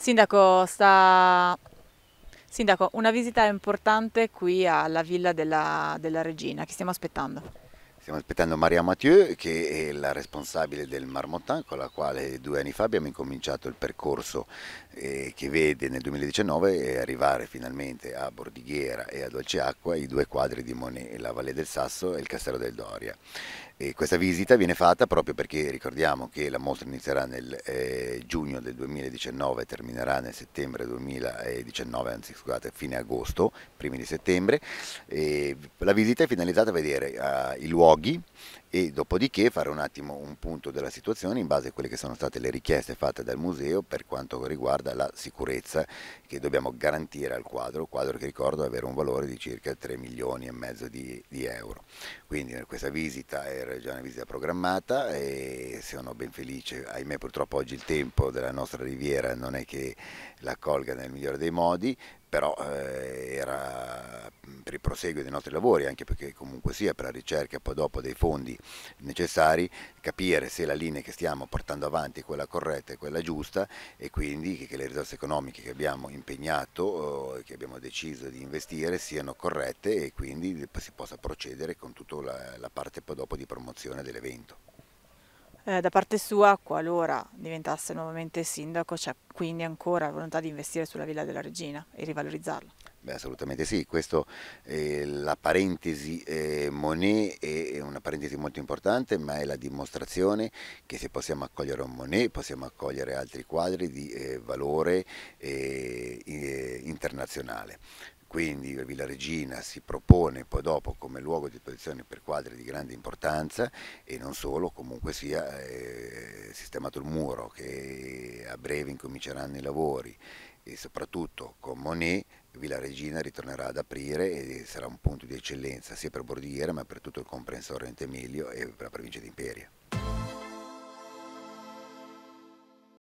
Sindaco, sta... Sindaco, una visita importante qui alla villa della, della regina, che stiamo aspettando? Stiamo aspettando Maria Mathieu che è la responsabile del Marmottan con la quale due anni fa abbiamo incominciato il percorso eh, che vede nel 2019 eh, arrivare finalmente a Bordighiera e a Dolceacqua i due quadri di Monet, la Valle del Sasso e il Castello del Doria. E questa visita viene fatta proprio perché ricordiamo che la mostra inizierà nel eh, giugno del 2019 e terminerà nel settembre 2019, anzi scusate, fine agosto, primi di settembre. E la visita è finalizzata a vedere uh, i luoghi e dopodiché fare un attimo un punto della situazione in base a quelle che sono state le richieste fatte dal museo per quanto riguarda la sicurezza che dobbiamo garantire al quadro, quadro che ricordo avere un valore di circa 3 milioni e mezzo di, di euro. Quindi questa visita era c'era già una visita programmata e sono ben felice, ahimè purtroppo oggi il tempo della nostra riviera non è che l'accolga nel migliore dei modi, però eh, era mm, per il proseguo dei nostri lavori, anche perché comunque sia per la ricerca poi dopo dei fondi necessari, capire se la linea che stiamo portando avanti è quella corretta e quella giusta e quindi che, che le risorse economiche che abbiamo impegnato, eh, che abbiamo deciso di investire siano corrette e quindi si possa procedere con tutta la, la parte poi dopo di promozione dell'evento. Eh, da parte sua, qualora diventasse nuovamente sindaco, c'è quindi ancora la volontà di investire sulla Villa della Regina e rivalorizzarla. Beh, assolutamente sì, Questo, eh, la parentesi eh, Monet è una parentesi molto importante, ma è la dimostrazione che se possiamo accogliere un Monet possiamo accogliere altri quadri di eh, valore eh, eh, internazionale quindi Villa Regina si propone poi dopo come luogo di esposizione per quadri di grande importanza e non solo, comunque sia eh, sistemato il muro che a breve incominceranno i lavori e soprattutto con Monet Villa Regina ritornerà ad aprire e sarà un punto di eccellenza sia per Bordighera ma per tutto il comprensore Emilia e per la provincia di Imperia.